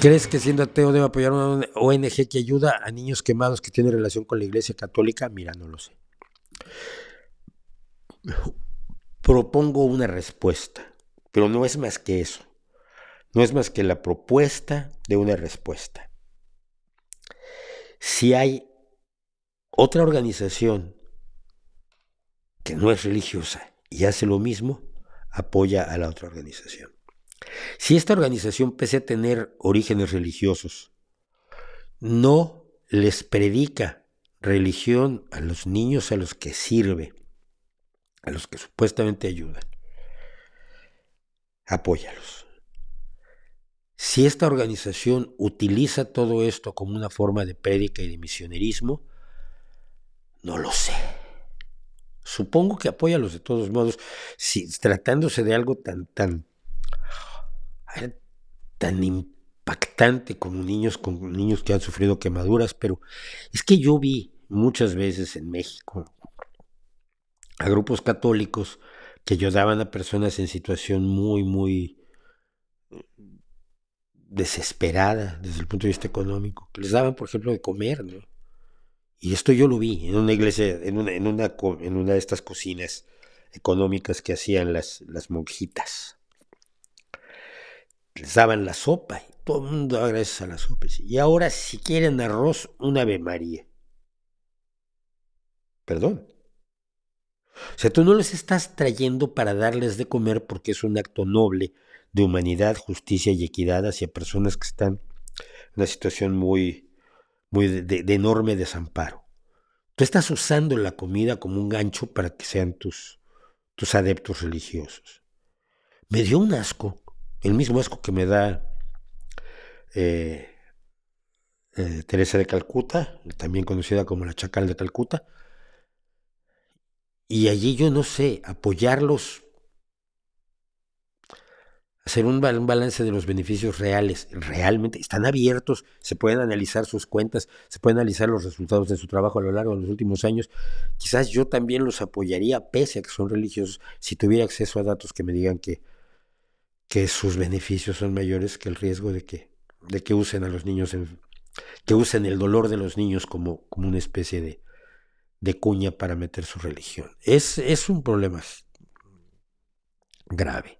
¿Crees que siendo ateo debe apoyar una ONG que ayuda a niños quemados que tienen relación con la Iglesia Católica? Mira, no lo sé. Propongo una respuesta, pero no es más que eso. No es más que la propuesta de una respuesta. Si hay otra organización que no es religiosa y hace lo mismo, apoya a la otra organización. Si esta organización, pese a tener orígenes religiosos, no les predica religión a los niños a los que sirve, a los que supuestamente ayudan, apóyalos. Si esta organización utiliza todo esto como una forma de prédica y de misionerismo, no lo sé. Supongo que apóyalos de todos modos, si tratándose de algo tan, tan tan impactante como niños, niños que han sufrido quemaduras, pero es que yo vi muchas veces en México a grupos católicos que ayudaban a personas en situación muy, muy mm, desesperada desde el punto de vista económico, que les daban, por ejemplo, de comer, ¿no? Y esto yo lo vi en una iglesia, en una, en una, de estas cocinas económicas que hacían las, las monjitas les daban la sopa y todo el mundo agradece gracias a la sopa. Y ahora si quieren arroz, un Ave María. Perdón. O sea, tú no les estás trayendo para darles de comer porque es un acto noble de humanidad, justicia y equidad hacia personas que están en una situación muy, muy de, de enorme desamparo. Tú estás usando la comida como un gancho para que sean tus, tus adeptos religiosos. Me dio un asco el mismo asco que me da eh, eh, Teresa de Calcuta, también conocida como la Chacal de Calcuta. Y allí yo no sé, apoyarlos, hacer un balance de los beneficios reales. Realmente están abiertos, se pueden analizar sus cuentas, se pueden analizar los resultados de su trabajo a lo largo de los últimos años. Quizás yo también los apoyaría, pese a que son religiosos, si tuviera acceso a datos que me digan que, que sus beneficios son mayores que el riesgo de que, de que usen a los niños, que usen el dolor de los niños como, como una especie de, de cuña para meter su religión. Es, es un problema grave.